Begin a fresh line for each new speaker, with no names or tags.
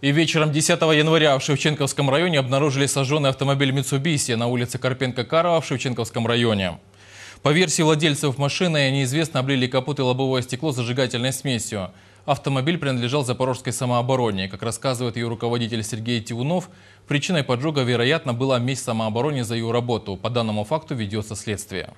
И вечером 10 января в Шевченковском районе обнаружили сожженный автомобиль Mitsubishi на улице Карпенко-Карова в Шевченковском районе. По версии владельцев машины, неизвестно облили капот и лобовое стекло зажигательной смесью. Автомобиль принадлежал запорожской самообороне. Как рассказывает ее руководитель Сергей Тиунов, причиной поджога, вероятно, была месть самообороне за ее работу. По данному факту ведется следствие.